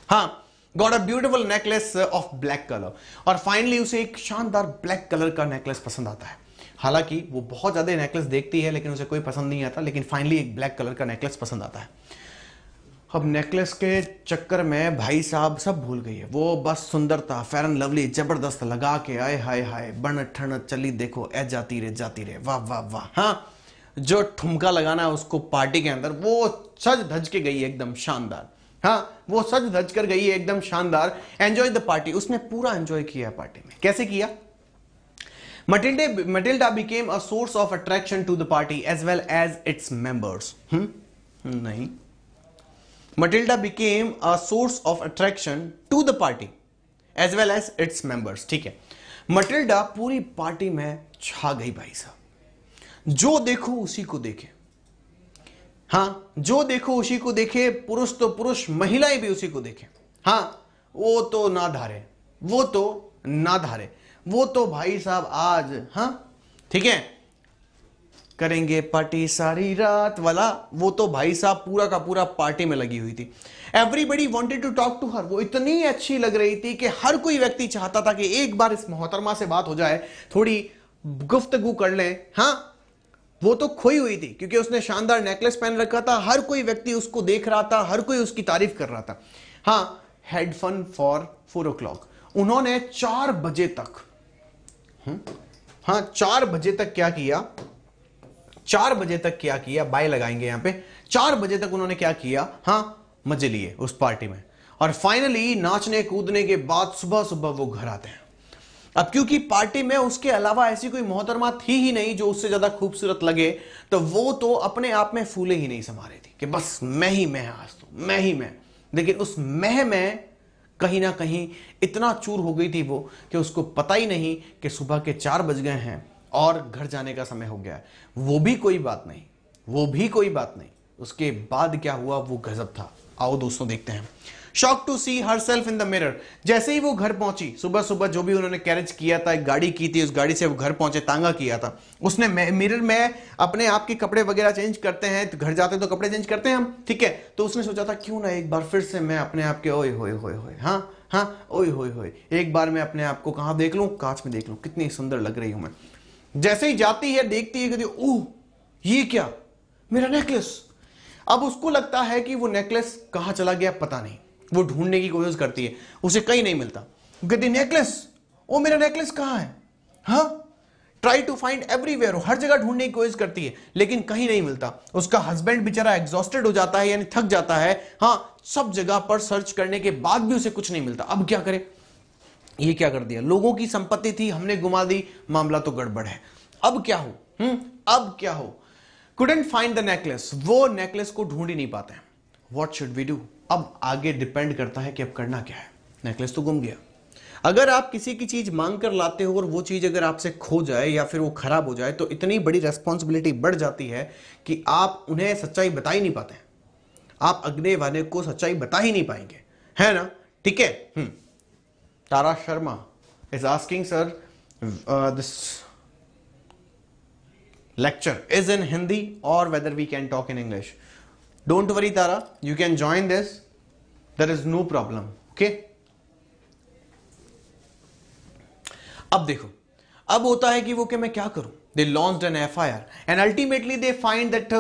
हाँ got a beautiful necklace of black colour और फाइनली उसे एक शानदार ब्लैक कलर का नेकलेस पसंद आता है हालांकि वो बहुत ज़्यादा नेकलेस देखती है लेकिन उसे कोई पसंद नहीं आता लेकिन फाइनली एक ब्लैक कलर का नेकलेस पसंद आता है अब नेकलेस के चक्कर में भाई साहब सब भूल गई है वो बस सुंदरता फेयर एंड लवली जबरदस्त लगा के आए हाय हाय बन ठन चली देखो ए जाती रे जाती रे वाह वाह वाह हाँ जो ठुमका लगाना है उसको पार्टी के अंदर वो सज धज के गई एकदम शानदार हाँ वो सच धज कर गई एकदम शानदार एंजॉय द पार्टी उसने पूरा एंजॉय किया पार्टी में कैसे किया Matilda Matilda became a source of attraction to the party as well as its members नहीं Matilda became a source of attraction to the party as well as its members ठीक है Matilda पूरी party में छा गई भाई साहब जो देखो उसी को देखे हाँ जो देखो उसी को देखे पुरुष तो पुरुष महिलाएं भी उसी को देखे हाँ वो तो ना धारे वो तो ना धारे वो तो भाई साहब आज हाँ ठीक है करेंगे पार्टी सारी रात वाला वो तो भाई साहब पूरा का पूरा पार्टी में लगी हुई थी everybody wanted to talk to her वो इतनी अच्छी लग रही थी कि हर कोई व्यक्ति चाहता था कि एक बार इस मोहतरमा से बात हो जाए थोड़ी गुफ्तगु कर ले हाँ वो तो खोई हुई थी क्योंकि उसने शानदार नेकलेस पहन रखा था हर कोई व्यक्ति उसको देख रहा था हर कोई उसकी तारीफ कर रहा था हाँ had fun fun for four o'clock उन्होंने चार बजे तक हम्म, हाँ चार बजे तक क्या किया चार बजे तक क्या किया बाय लगाएंगे यहां पे चार बजे तक उन्होंने क्या किया हाँ मजे लिए उस पार्टी में और फाइनली नाचने कूदने के बाद सुबह सुबह वो घर आते हैं अब क्योंकि पार्टी में उसके अलावा ऐसी कोई मोहतरमा थी ही नहीं जो उससे ज्यादा खूबसूरत लगे तो वो तो अपने आप में फूले ही नहीं समा रही थी कि बस मैं ही मैं आज तो मैं ही मैं लेकिन उस मह में कहीं ना कहीं इतना चूर हो गई थी वो कि उसको पता ही नहीं कि सुबह के चार बज गए हैं और घर जाने का समय हो गया है वो भी कोई बात नहीं वो भी कोई बात नहीं उसके बाद क्या हुआ वो गजब था आओ दोस्तों देखते हैं shock to see herself in the mirror जैसे ही वो घर पहुंची सुबह सुबह जो भी उन्होंने कैरेज किया था एक गाड़ी की थी उस गाड़ी से वो घर पहुंचे तांगा किया था उसने मिरर में अपने आप के कपड़े वगैरह चेंज करते हैं तो घर जाते हैं तो कपड़े चेंज करते हैं हम ठीक है तो उसने सोचा था क्यों ना एक बार फिर से मैं अपने आप के ओए होए होए होए हाँ हाँ ओए होए होए एक बार मैं अपने आप को कहाँ देख लूँ कांच में देख लूँ कितनी सुंदर लग रही हूँ मैं जैसे ही जाती है देखती है कहती ओह ये क्या मेरा नेकलेस अब उसको लगता है कि वो नेकलेस कहाँ चला गया पता नहीं वो ढूंढने की कोशिश करती है उसे कहीं नहीं मिलता कहती नेकलेस ओ मेरा नेकलेस कहाँ है हाँ ट्राई टू फाइंड एवरीवेयर हर जगह ढूंढने की कोशिश करती है लेकिन कहीं नहीं मिलता उसका हस्बैंड बेचारा एग्जॉस्टेड हो जाता है यानी थक जाता है हाँ सब जगह पर सर्च करने के बाद भी उसे कुछ नहीं मिलता अब क्या करे ये क्या कर दिया लोगों की संपत्ति थी हमने गुमा दी मामला तो गड़बड़ है अब क्या हो हुँ? हम्म, अब क्या हो कुडेंट फाइंड द नेकलेस वो नेकलेस को ढूंढ ही नहीं पाते वॉट शुड वी डू अब आगे डिपेंड करता है कि अब करना क्या है नेकलेस तो गुम गया अगर आप किसी की चीज़ मांग कर लाते हो और वो चीज़ अगर आपसे खो जाए या फिर वो ख़राब हो जाए तो इतनी बड़ी रेस्पॉन्सिबिलिटी बढ़ जाती है कि आप उन्हें सच्चाई बता ही नहीं पाते आप अगले वाले को सच्चाई बता ही नहीं पाएंगे है ना ठीक है हम्म। Tara Sharma is asking sir this lecture is in Hindi और whether we can talk in English don't worry Tara you can join this there is no problem okay अब देखो अब होता है कि वो कि मैं क्या करूं they launch an F I R and ultimately they find that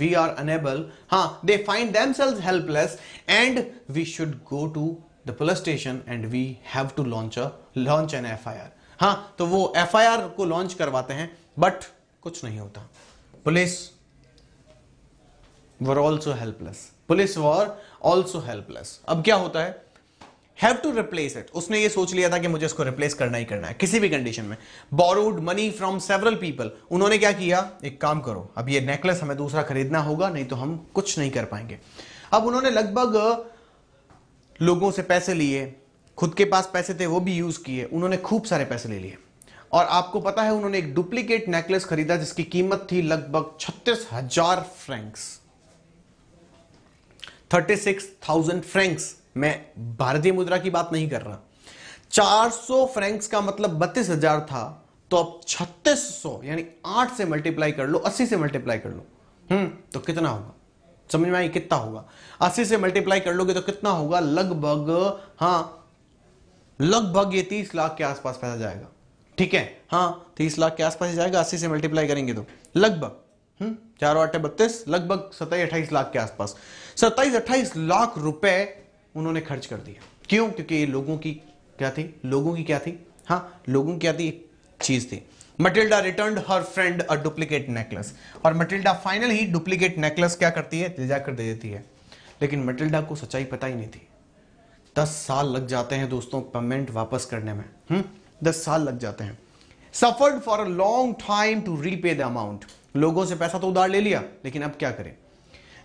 we are unable ah they find themselves helpless and we should go to the police station and we have to launch a launch an F I R हाँ तो वो F I R को launch करवाते हैं but कुछ नहीं होता police were also helpless police were also helpless अब क्या होता है हैव टू रिप्लेस इट उसने ये सोच लिया था कि मुझे इसको रिप्लेस करना ही करना है किसी भी कंडीशन में borrowed money from several people उन्होंने क्या किया एक काम करो अब ये नेकलेस हमें दूसरा खरीदना होगा नहीं तो हम कुछ नहीं कर पाएंगे अब उन्होंने लगभग लोगों से पैसे लिए खुद के पास पैसे थे वो भी यूज किए उन्होंने खूब सारे पैसे ले लिए और आपको पता है उन्होंने एक डुप्लीकेट नेकलेस खरीदा जिसकी कीमत थी लगभग छत्तीस हजार francs thirty six thousand francs मैं भारतीय मुद्रा की बात नहीं कर रहा चार सौ फ्रैंक्स का मतलब बत्तीस हजार था तो अब छत्तीस सौ यानी आठ से मल्टीप्लाई कर लो अस्सी से मल्टीप्लाई कर लो हम्म तो कितना होगा समझ में आई कितना होगा अस्सी से मल्टीप्लाई कर लोगे तो कितना होगा लगभग हाँ लगभग ये तीस लाख के आसपास पैसा जाएगा ठीक है हाँ तीस लाख के आसपास जाएगा अस्सी से मल्टीप्लाई करेंगे तो लगभग हम्म, चार अट्ठे बत्तीस लगभग सत्ताईस अट्ठाईस लाख के आसपास सत्ताईस अट्ठाईस लाख रुपए उन्होंने खर्च कर दिया क्यों क्योंकि ये लोगों की क्या थी लोगों की क्या थी हाँ लोगों की क्या थी चीज थी Matilda return her friend a duplicate necklace और मटिल्डा फाइनल ही डुप्लीकेट नेकलेस क्या करती है ले जाकर दे देती है लेकिन मटिल्डा को सच्चाई पता ही नहीं थी दस साल लग जाते हैं दोस्तों पेमेंट वापस करने में हम्म दस साल लग जाते हैं suffered for a long time to repay the amount लोगों से पैसा तो उधार ले लिया लेकिन अब क्या करें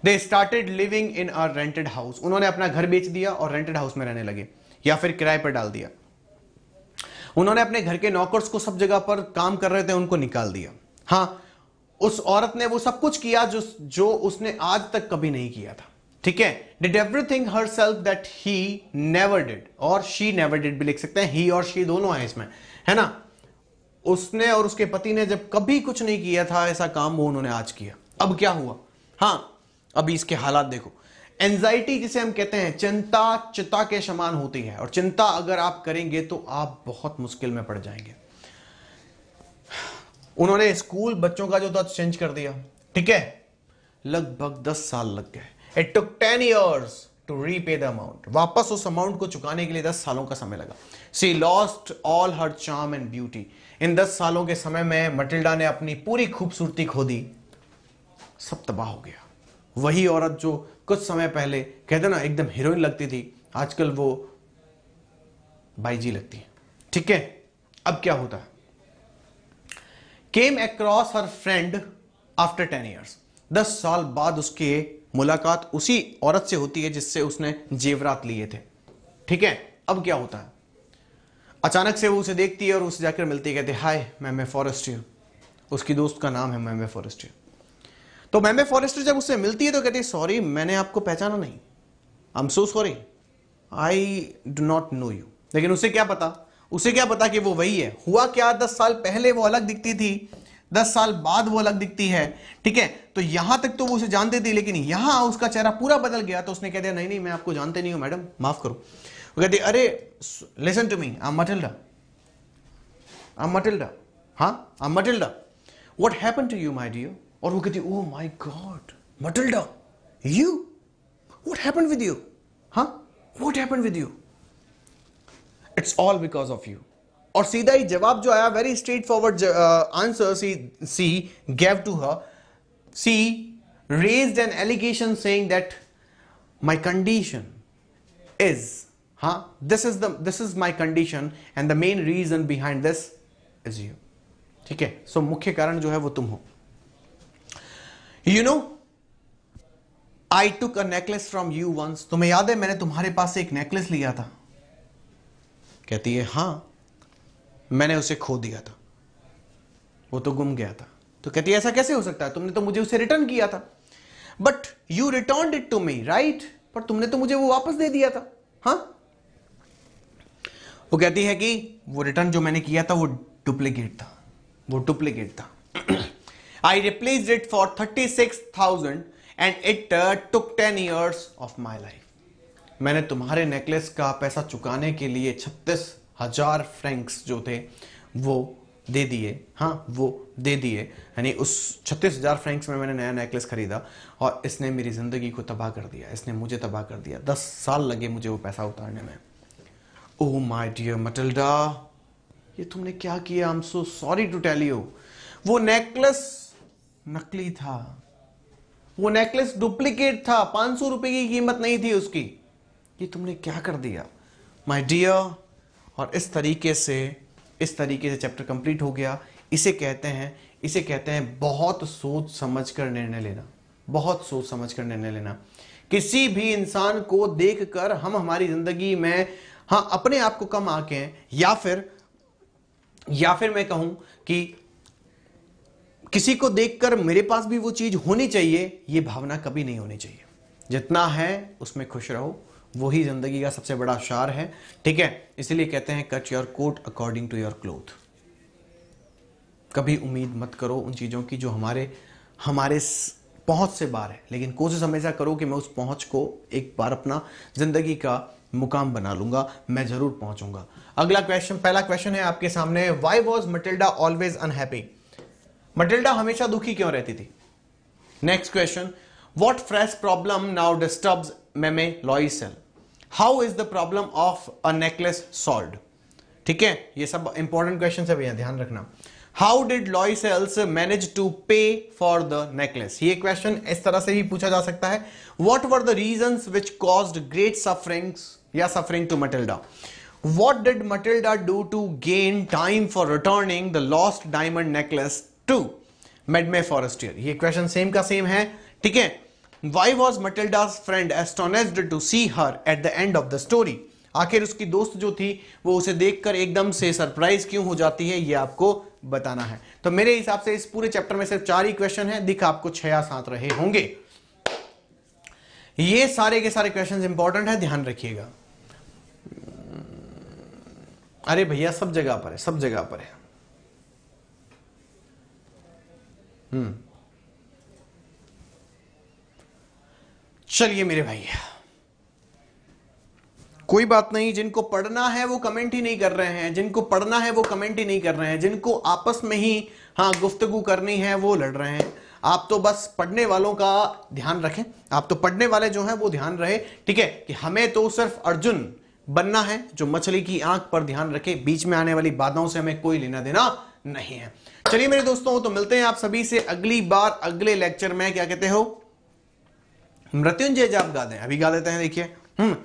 they started living in a rented house उन्होंने अपना घर बेच दिया और रेंटेड हाउस में रहने लगे या फिर किराए पर डाल दिया उन्होंने अपने घर के नौकर्स को सब जगह पर काम कर रहे थे उनको निकाल दिया हाँ उस औरत ने वो सब कुछ किया जो जो उसने आज तक कभी नहीं किया था ठीक है did everything herself that he never did और शी नेवर डिड भी लिख सकते हैं ही और शी दोनों है इसमें है ना उसने और उसके पति ने जब कभी कुछ नहीं किया था ऐसा काम वो उन्होंने आज किया अब क्या हुआ हाँ अभी इसके हालात देखो एंजाइटी जिसे हम कहते हैं चिंता चिता के समान होती है और चिंता अगर आप करेंगे तो आप बहुत मुश्किल में पड़ जाएंगे उन्होंने स्कूल बच्चों का जो था चेंज कर दिया ठीक है लगभग दस साल लग गए it took ten years to repay the amount वापस उस अमाउंट को चुकाने के लिए दस सालों का समय लगा she lost all her charm and beauty इन दस सालों के समय में मटिल्डा ने अपनी पूरी खूबसूरती खो दी सब तबाह हो गया वही औरत जो कुछ समय पहले कहते ना एकदम हीरोइन लगती थी आजकल वो बाईजी लगती है ठीक है अब क्या होता है came across her friend after ten years दस साल बाद उसकी मुलाकात उसी औरत से होती है जिससे उसने जेवरात लिए थे ठीक है अब क्या होता है अचानक से वो उसे देखती है और उसे जाकर मिलती है कहते है हाय मैम मैं फॉरेस्ट्री हूँ उसकी दोस्त का नाम है मैं तो मैं फॉरेस्ट्री तो मैम फॉरेस्टर जब उससे मिलती है तो कहती है सॉरी मैंने आपको पहचाना नहीं I am so sorry I do not know you लेकिन उसे क्या पता उसे क्या पता कि वो वही है हुआ क्या दस साल पहले वो अलग दिखती थी दस साल बाद वो अलग दिखती है ठीक है तो यहां तक तो वो उसे जानते थे लेकिन यहां उसका चेहरा पूरा बदल गया तो उसने कह दिया नहीं नहीं मैं आपको जानते नहीं हूं मैडम माफ करो कहती अरे listen to me I'm Matilda. I'm Matilda. Huh? I'm Matilda. What happened to you, my dear? और वो कहती oh my god, Matilda, you? What happened with you? Huh? What happened with you? It's all because of you. और सीधा ही जवाब जो आया very straightforward answer she she gave to her she raised an allegation saying that my condition is हाँ this is the this is my condition and the main reason behind this is you ठीक है सो मुख्य कारण जो है वो तुम हो you know I took a necklace from you once तुम्हें याद है मैंने तुम्हारे पास से एक नेकलेस लिया था कहती है हां मैंने उसे खो दिया था वो तो गुम गया था तो कहती है ऐसा कैसे हो सकता है तुमने तो मुझे उसे रिटर्न किया था but you return it to me right पर तुमने तो मुझे वो वापस दे दिया था हाँ वो कहती है कि वो रिटर्न जो मैंने किया था वो डुप्लीकेट था वो डुप्लीकेट था I replace it for thirty six thousand and it took ten years of my life मैंने तुम्हारे नेकलेस का पैसा चुकाने के लिए छत्तीस हजार फ्रेंक्स जो थे वो दे दिए हाँ वो दे दिए यानी उस छत्तीस हज़ार फ्रेंक्स में मैंने नया नेकलेस खरीदा और इसने मेरी ज़िंदगी को तबाह कर दिया इसने मुझे तबाह कर दिया दस साल लगे मुझे वो पैसा उतारने में ओ माई डियर मटलडा ये तुमने क्या किया I am so sorry to tell you वो नेकलेस नकली था वो नेकलेस डुप्लीकेट था पांच सौ रुपए की कीमत नहीं थी उसकी ये तुमने क्या कर दिया माय डियर और इस तरीके से इस तरीके से चैप्टर कंप्लीट हो गया इसे कहते हैं इसे कहते हैं बहुत सोच समझ कर निर्णय लेना बहुत सोच समझ कर निर्णय लेना किसी भी इंसान को देखकर हम हमारी जिंदगी में हाँ अपने आप को कम आके हैं या फिर या फिर मैं कहूं कि किसी को देखकर मेरे पास भी वो चीज होनी चाहिए ये भावना कभी नहीं होनी चाहिए जितना है उसमें खुश रहो वही जिंदगी का सबसे बड़ा शार है ठीक है इसीलिए कहते हैं cut your coat according to your cloth कभी उम्मीद मत करो उन चीज़ों की जो हमारे हमारे पहुंच से बाहर है लेकिन कोशिश हमेशा करो कि मैं उस पहुंच को एक बार अपना ज़िंदगी का मुकाम बना लूंगा मैं जरूर पहुंचूंगा अगला क्वेश्चन पहला क्वेश्चन है आपके सामने why was Matilda always unhappy Matilda हमेशा दुखी क्यों रहती थी next question what fresh problem now disturbs मेमे Loisel how is the problem of a necklace solve ठीक है ये सब इंपॉर्टेंट क्वेश्चन है भैया ध्यान रखना how did Loisels manage to pay for the necklace ये क्वेश्चन इस तरह से भी पूछा जा सकता है what were the reason which cause great sufferings या suffering to Matilda what did Matilda do to gain time for returning the lost diamond necklace to madame Forestier ये क्वेश्चन सेम का सेम है ठीक है why was Matilda friend astonished to see her at the end of the story आखिर उसकी दोस्त जो थी वो उसे देखकर एकदम से सरप्राइज क्यों हो जाती है ये आपको बताना है तो मेरे हिसाब से इस पूरे चैप्टर में सिर्फ चार ही क्वेश्चन है दिख आपको छह या सात रहे होंगे ये सारे के सारे क्वेश्चन इंपॉर्टेंट है ध्यान रखिएगा अरे भैया सब जगह पर है सब जगह पर है हम्म। चलिए मेरे भाई कोई बात नहीं जिनको पढ़ना है वो कमेंट ही नहीं कर रहे हैं जिनको पढ़ना है वो कमेंट ही नहीं कर रहे हैं जिनको आपस में ही हाँ गुफ्तगु करनी है वो लड़ रहे हैं आप तो बस पढ़ने वालों का ध्यान रखें आप तो पढ़ने वाले जो हैं वो ध्यान रहे ठीक है कि हमें तो सिर्फ अर्जुन बनना है जो मछली की आंख पर ध्यान रखे बीच में आने वाली बाधाओं से हमें कोई लेना देना नहीं है चलिए मेरे दोस्तों तो मिलते हैं आप सभी से अगली बार अगले लेक्चर में क्या कहते हो मृत्युंजय जाप गा दें अभी गा देते हैं देखिए हम्म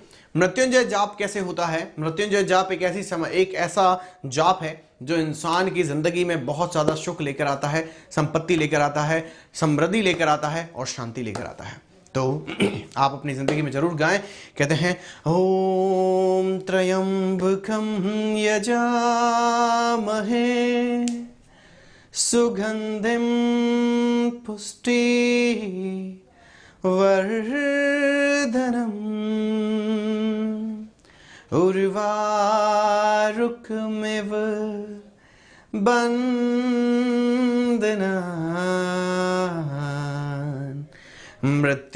मृत्युंजय जाप कैसे होता है मृत्युंजय जाप एक ऐसी समय एक ऐसा जाप है जो इंसान की जिंदगी में बहुत ज्यादा सुख लेकर आता है संपत्ति लेकर आता है समृद्धि लेकर आता है और शांति लेकर आता है तो आप अपनी ज़िंदगी में ज़रूर गाएं कहते हैं ओम त्रयम्बकम यजामहे सुगंधिम पुष्टि वर्धनम उर्वारुक में बंदना अमृता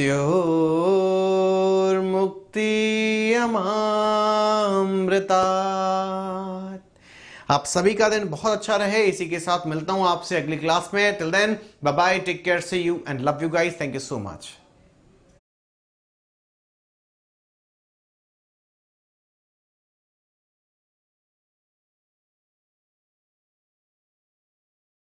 आप सभी का दिन बहुत अच्छा रहे इसी के साथ मिलता हूं आपसे अगली क्लास में till then bye bye take care see you and love you guys thank you so much